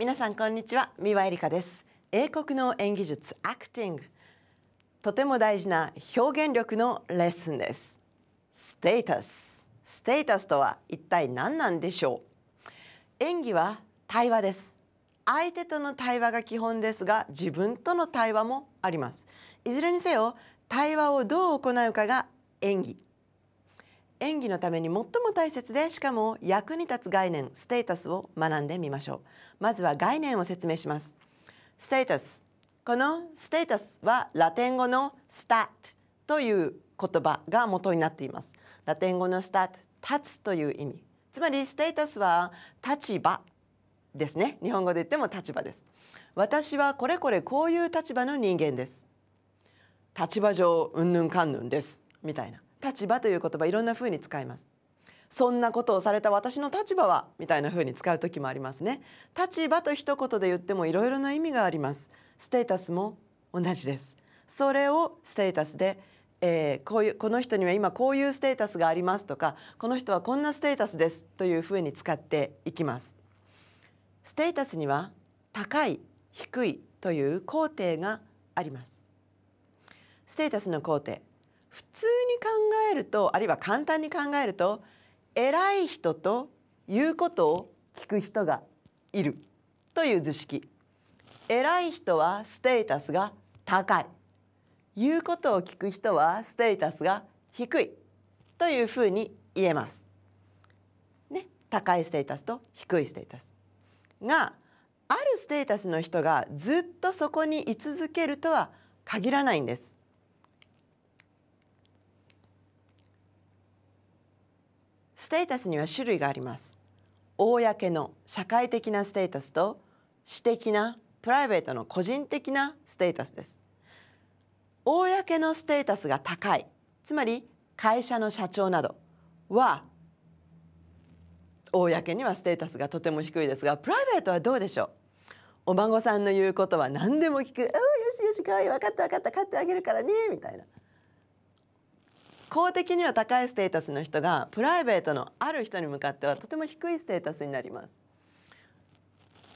皆さんこんにちは三輪恵里香です英国の演技術アクティングとても大事な表現力のレッスンですステータスステータスとは一体何なんでしょう演技は対話です相手との対話が基本ですが自分との対話もありますいずれにせよ対話をどう行うかが演技演技のために最も大切でしかも役に立つ概念ステータスを学んでみましょうまずは概念を説明しますステータスこのステータスはラテン語のスタートという言葉が元になっていますラテン語のスタート立つという意味つまりステータスは立場ですね日本語で言っても立場です私はこれこれこういう立場の人間です立場上云々ぬんかんぬんですみたいな立場という言葉いろんな風に使いますそんなことをされた私の立場はみたいな風に使う時もありますね立場と一言で言ってもいろいろな意味がありますステータスも同じですそれをステータスでえー、こういうこの人には今こういうステータスがありますとかこの人はこんなステータスですというふうに使っていきますステータスには高い低いという工程がありますステータスの工程普通に考えるとあるいは簡単に考えると偉い人と言うことを聞く人がいるという図式偉い人はステータスが高い言うことを聞く人はステータスが低いというふうに言えます。ね、高いステータスと低いステータス。があるステータスの人がずっとそこに居続けるとは限らないんです。ステータスには種類があります公の社会的なステータスと私的なプライベートの個人的なステータスです公のステータスが高いつまり会社の社長などは公にはステータスがとても低いですがプライベートはどうでしょうお孫さんの言うことは何でも聞く「およしよしかわいい分かった分かった買ってあげるからね」みたいな公的には高いステータスの人がプライベートのある人に向かってはとても低いステータスになります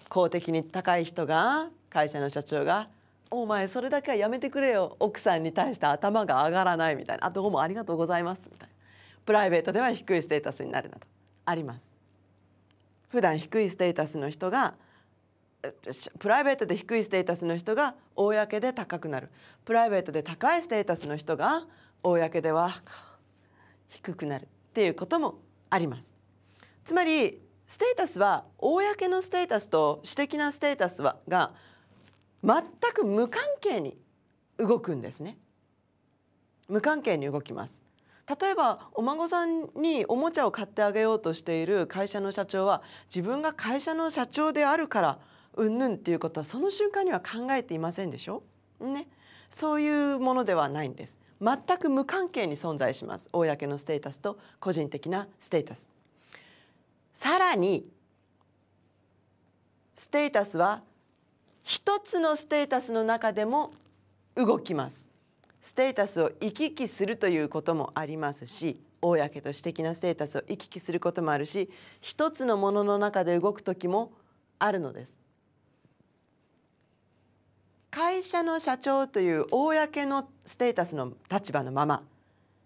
公的に高い人が会社の社長が「お前それだけはやめてくれよ奥さんに対して頭が上がらない」みたいな「あどうもありがとうございます」みたいなプライベートでは低いステータスになるなどあります。普段低いステータスの人がプライベートで低いステータスの人が公で高くなるプライベートで高いステータスの人が公では低くなるっていうこともあります。つまりステータスは公のステータスと私的なステータスはが全く無関係に動くんですね。無関係に動きます。例えばお孫さんにおもちゃを買ってあげようとしている会社の社長は自分が会社の社長であるから云々っていうことはその瞬間には考えていませんでしょね、そういうものではないんです全く無関係に存在します公のステータスと個人的なステータスさらにステータスは一つのステータスの中でも動きますステータスを行き来するということもありますし公と私的なステータスを行き来することもあるし一つのものの中で動く時もあるのです会社の社長という公のステータスの立場のまま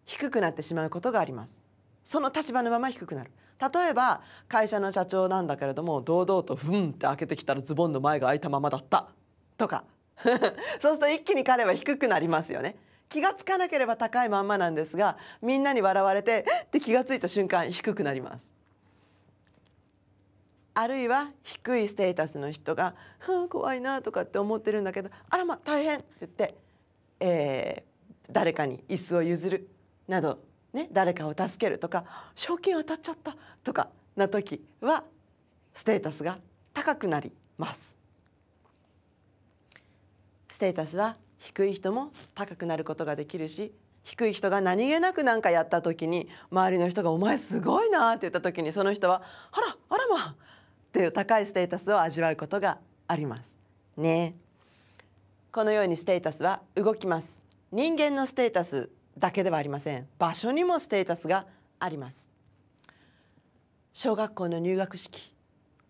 低くなってしまうことがありますその立場のまま低くなる例えば会社の社長なんだけれども堂々とふンって開けてきたらズボンの前が開いたままだったとか そうすると一気に彼は低くなりますよね気がつかなければ高いまんまなんですがみんなに笑われてって気がついた瞬間低くなりますあるいは低いステータスの人が「怖いな」とかって思ってるんだけど「あらま大変!」って言って、えー、誰かに椅子を譲るなど、ね、誰かを助けるとか「賞金当たっちゃった」とかな時はステータスが高くなります。ステータスは低い人も高くなることができるし低い人が何気なく何かやった時に周りの人が「お前すごいな」って言った時にその人は「あらあらまあという高いステータスを味わうことがありますねこのようにステータスは動きます人間のステータスだけではありません場所にもステータスがあります小学校の入学式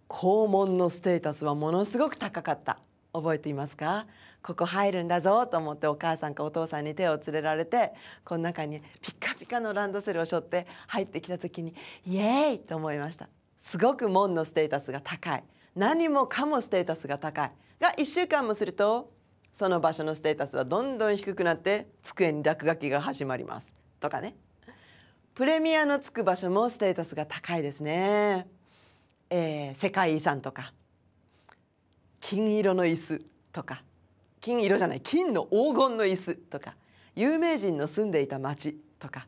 校門のステータスはものすごく高かった覚えていますかここ入るんだぞと思ってお母さんかお父さんに手を連れられてこの中にピッカピカのランドセルを背負って入ってきた時にイエーイと思いましたすごく門のステータスが高い何もかもステータスが高いが1週間もするとその場所のステータスはどんどん低くなって机に落書きが始まりますとかねプレミアのつく場所もステータスが高いですね、えー、世界遺産とか金色の椅子とか金色じゃない金の黄金の椅子とか有名人の住んでいた町とか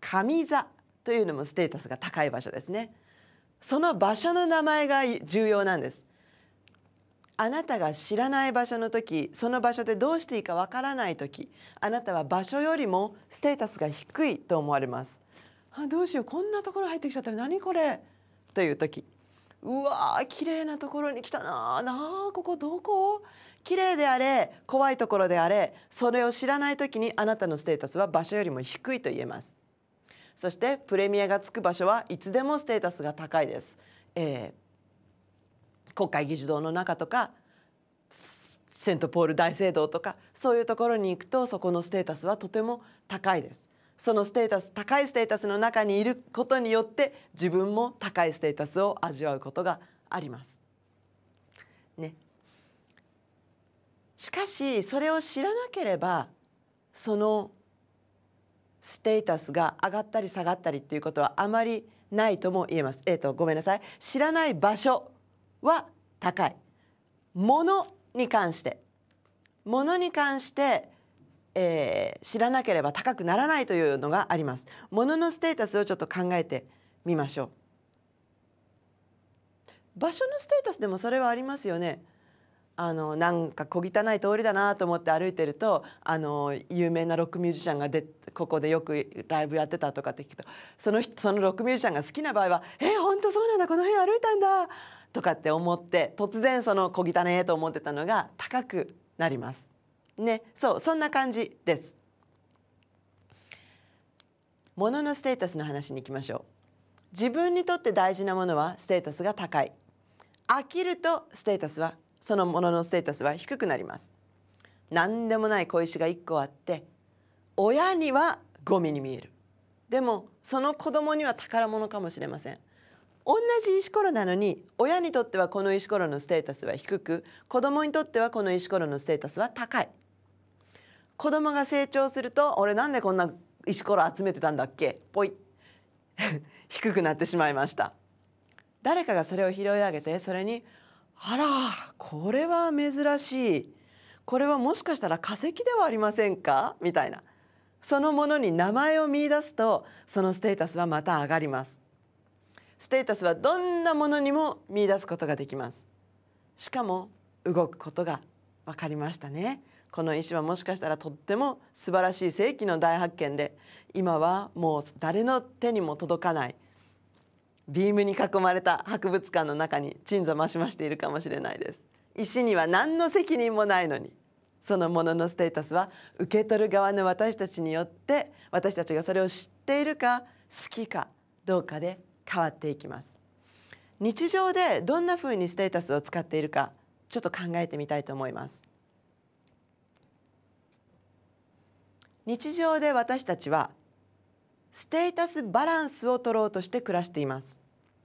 上座というのもステータスが高い場所ですねその場所の名前が重要なんですあなたが知らない場所の時その場所でどうしていいかわからない時あなたは場所よりもステータスが低いと思われますあどうしようこんなところ入ってきちゃった何これという時うわー綺麗なところに来たなーなあここどこ綺麗であれ怖いところであれそれを知らない時にあなたのステータスは場所よりも低いと言えますそしてプレミアがつく場所はいつでもステータスが高いです、えー、国会議事堂の中とかセントポール大聖堂とかそういうところに行くとそこのステータスはとても高いですそのステータス高いステータスの中にいることによって自分も高いステータスを味わうことがあります。ね、しかしそれを知らなければそのステータスが上がったり下がったりっていうことはあまりないとも言えます。えーと、ごめんなさい知らない場所は高い。ものに関してものに関して、えー、知らなければ高くならないというのがあります。もののステータスをちょっと考えてみましょう。場所のステータスでもそれはありますよね。あのなんか小汚い通りだなと思って歩いてるとあの有名なロックミュージシャンが出ここでよくライブやってたとかって聞くとその人そのロックミュージシャンが好きな場合は「え本当そうなんだこの辺歩いたんだ」とかって思って突然その小汚ねと思ってたのが高くなります。ね、そうそんな感じです。もののステータスの話に行きましょう。自分にとって大事なものはステータスが高い。飽きるとステータスはそのもののステータスは低くなります。何でもない小石が1個あって親にはゴミに見えるでもその子供には宝物かもしれません同じ石ころなのに親にとってはこの石ころのステータスは低く子供にとってはこの石ころのステータスは高い子供が成長すると俺なんでこんな石ころ集めてたんだっけぽい 低くなってしまいました誰かがそれを拾い上げてそれにあらこれは珍しいこれはもしかしたら化石ではありませんかみたいなそのものに名前を見出すとそのステータスはまた上がりますステータスはどんなものにも見出すことができますしかも動くことが分かりましたねこの石はもしかしたらとっても素晴らしい世紀の大発見で今はもう誰の手にも届かないビームに囲まれた博物館の中に鎮座増し増しているかもしれないです石には何の責任もないのにそのもののステータスは受け取る側の私たちによって私たちがそれを知っているか好きかどうかで変わっていきます日常でどんなふうにステータスを使っているかちょっと考えてみたいと思います日常で私たちはステータスバランスを取ろうとして暮らしています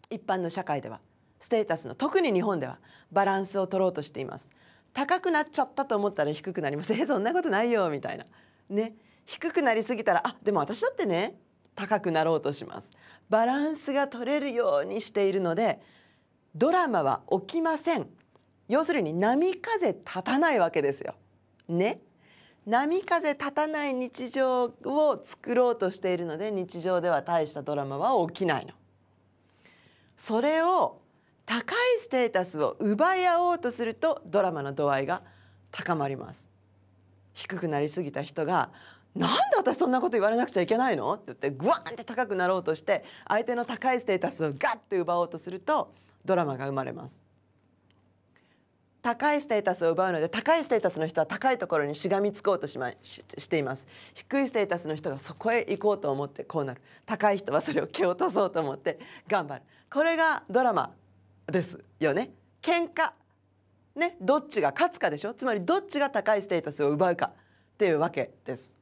一般の社会ではステータスの特に日本ではバランスを取ろうとしています高くなっちゃったと思ったら低くなりますえ そんなことないよみたいなね低くなりすぎたらあでも私だってね高くなろうとしますバランスが取れるようにしているのでドラマは起きません要するに波風立たないわけですよね波風立たない日常を作ろうとしているので日常では大したドラマは起きないのそれを高いステータスを奪い合おうとするとドラマの度合いが高まります低くなりすぎた人がなんで私そんなこと言われなくちゃいけないのって言ってグワーンって高くなろうとして相手の高いステータスをガッて奪おうとするとドラマが生まれます高いステータスを奪うので高いステータスの人は高いところにしがみつこうとしまししています低いステータスの人がそこへ行こうと思ってこうなる高い人はそれを蹴落とそうと思って頑張るこれがドラマですよね喧嘩ねどっちが勝つかでしょつまりどっちが高いステータスを奪うかっていうわけです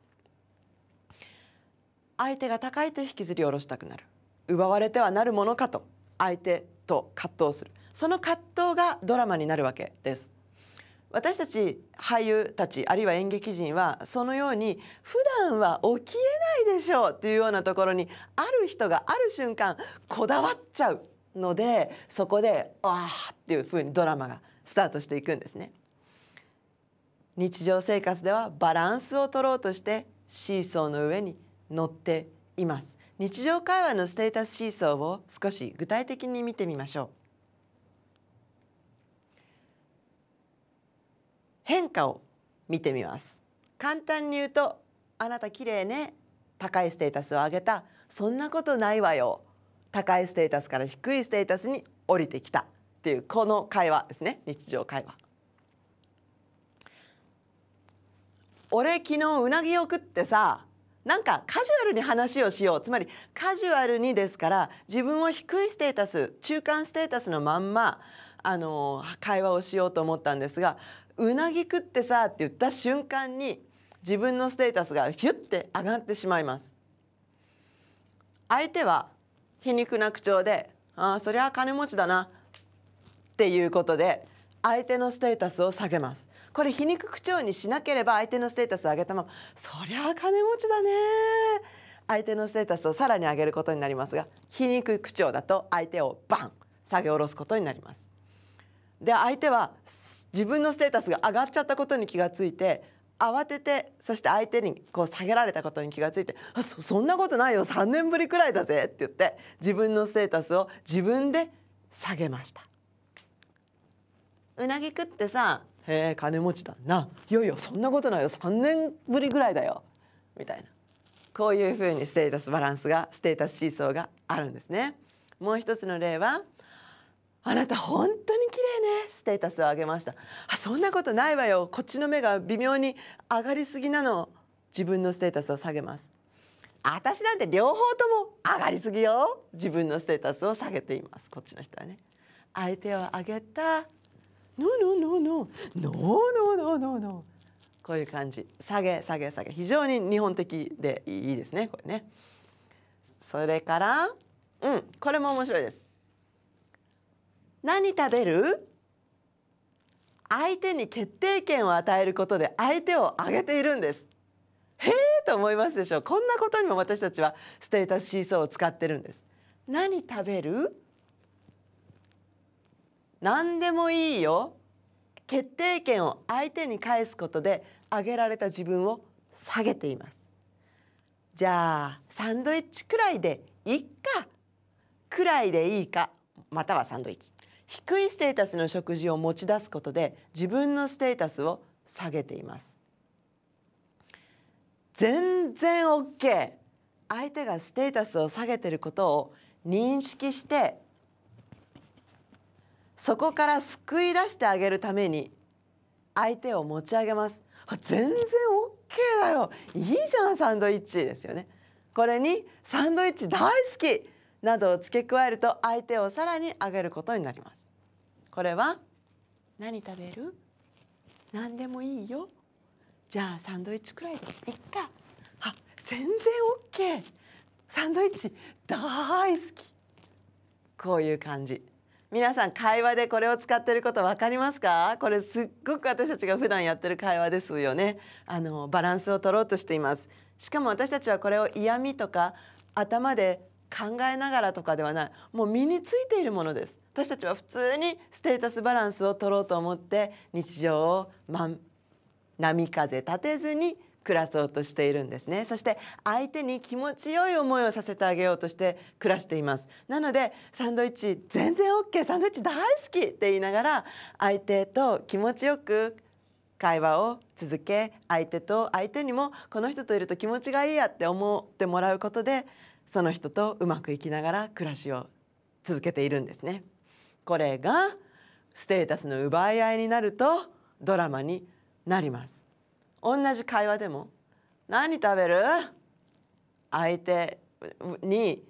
相手が高いと引きずり下ろしたくなる奪われてはなるものかと相手と葛藤するその葛藤がドラマになるわけです私たち俳優たちあるいは演劇人はそのように普段は起きえないでしょうっていうようなところにある人がある瞬間こだわっちゃうのでそこで「ああ」っていうふうにドラマがスタートしていくんですね。日常生活ではバランスを取ろうとしてシーソーの上に乗っています。日常会話のステータスシーソーを少し具体的に見てみましょう。変化を見てみます。簡単に言うと「あなた綺麗ね」高いステータスを上げた「そんなことないわよ」高いステータスから低いステータスに降りてきたっていうこの会話ですね日常会話。俺昨日うなぎを食ってさなんかカジュアルに話をしようつまりカジュアルにですから自分を低いステータス中間ステータスのまんまあの会話をしようと思ったんですが「うなぎ食ってさ」って言った瞬間に自分のステータスがヒュッて上がってしまいます。相手は皮肉な口調で「ああそりゃ金持ちだな」っていうことで相手のステータスを下げますこれ皮肉口調にしなければ相手のステータスを上げたまま「そりゃ金持ちだね」相手のステータスをさらに上げることになりますが皮肉口調だと相手をバン下げ下ろすことになります。で相手は自分のステータスが上がっちゃったことに気がついて慌ててそして相手にこう下げられたことに気が付いて「あそんなことないよ3年ぶりくらいだぜ」って言って自分のステータスを自分で下げました。うなぎ食ってさ「へえ金持ちだないよいよそんなことないよ3年ぶりぐらいだよ」みたいなこういうふうにステータスバランスがステータスシーソーがあるんですね。もう一つの例はあなた本当に綺麗ねステータスを上げましたあそんなことないわよこっちの目が微妙に上がりすぎなの自分のステータスを下げます私なんて両方とも上がりすぎよ自分のステータスを下げていますこっちの人はね相手を上げた No no no no no no no no no こういう感じ下げ下げ下げ非常に日本的でいいですねこれねそれからうんこれも面白いです何食べる相手に決定権を与えることで相手を上げているんですへえと思いますでしょうこんなことにも私たちはステータスシーソーを使ってるんです何食べる何でもいいよ決定権を相手に返すことで上げられた自分を下げていますじゃあサンドイッチくらいでいっかくらいでいいかまたはサンドイッチ低いステータスの食事を持ち出すことで自分のステータスを下げています全然 OK 相手がステータスを下げてることを認識してそこから救い出してあげるために相手を持ち上げます全然 OK だよいいじゃんサンドイッチですよねこれにサンドイッチ大好きなどを付け加えると相手をさらに上げることになりますこれは何食べる何でもいいよじゃあサンドイッチくらいでいっかあ全然 OK サンドイッチ大好きこういう感じ皆さん会話でこれを使ってること分かりますかこれすっごく私たちが普段やってる会話ですよねあのバランスを取ろうとしていますしかも私たちはこれを嫌味とか頭で考えながらとかではないもう身についているものです私たちは普通にステータスバランスを取ろうと思って日常を、ま、波風立てずに暮らそうとしているんですねそして相手に気持ちよい思いをさせてあげようとして暮らしていますなのでサンドイッチ全然 OK サンドイッチ大好きって言いながら相手と気持ちよく会話を続け相手と相手にもこの人といると気持ちがいいやって思ってもらうことでその人とうまくいきながら暮らしを続けているんですね。これがステータスの奪い合いになるとドラマになります。同じ会話でも「何食べる?」相手に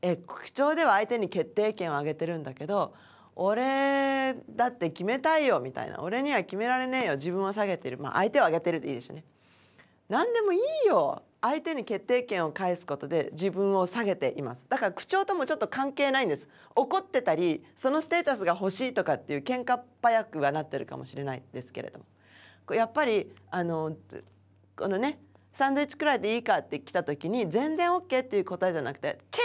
え口調では相手に決定権をあげてるんだけど俺だって決めたいよみたいな俺には決められねえよ自分は下げてるまあ相手を上げてるでいいですよね何でもいいよ相手に決定権を返すことで自分を下げていますだから口調ともちょっと関係ないんです怒ってたりそのステータスが欲しいとかっていう喧嘩っ早くはなってるかもしれないですけれどもやっぱりあのこのねサンドイッチくらいでいいかって来た時に全然 OK っていう答えじゃなくて「け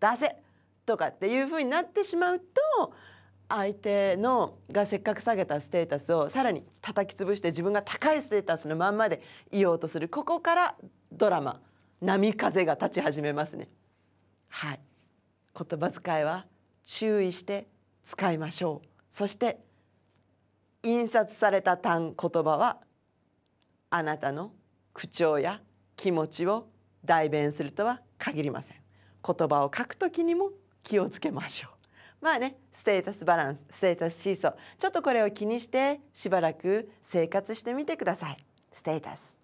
出せ!」とかっていうふうになってしまうと相手のがせっかく下げたステータスをさらに叩き潰して自分が高いステータスのまんまでいようとするここからドラマ波風が立ち始めますねはい言葉遣いは注意して使いましょうそして印刷された単言葉はあなたの口調や気持ちを代弁するとは限りません言葉を書くときにも気をつけましょうまあねステータスバランスステータスシーソーちょっとこれを気にしてしばらく生活してみてください。ステータス